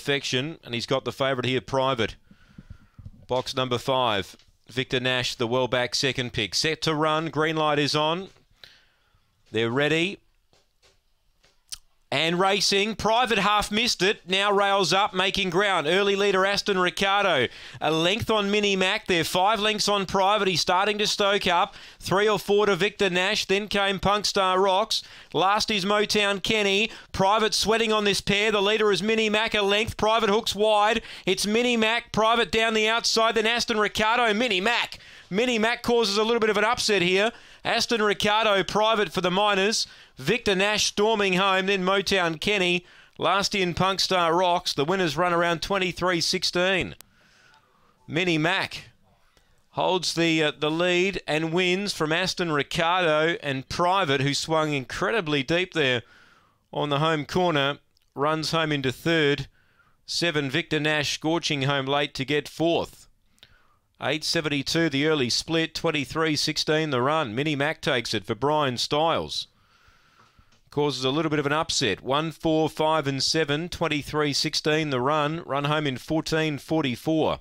Perfection, and he's got the favourite here, Private. Box number five, Victor Nash, the well back second pick. Set to run, green light is on. They're ready. And racing, private half missed it. Now rails up, making ground. Early leader Aston Ricardo. A length on Mini Mac there. Five lengths on private. He's starting to stoke up. Three or four to Victor Nash. Then came Punkstar Rocks. Last is Motown Kenny. Private sweating on this pair. The leader is Mini Mac a length. Private hooks wide. It's Mini Mac. Private down the outside. Then Aston Ricardo. Mini Mac. Mini Mac causes a little bit of an upset here. Aston Ricardo private for the Miners. Victor Nash storming home, then Motown Kenny. Last in Punkstar Rocks. The winners run around 23-16. Mini Mac holds the uh, the lead and wins from Aston Ricardo and Private, who swung incredibly deep there on the home corner. Runs home into third. Seven Victor Nash scorching home late to get fourth. 872 the early split, 23.16 the run. Mini Mac takes it for Brian Stiles. Causes a little bit of an upset. 1 4 5 and 7, 23 16 the run. Run home in 1444.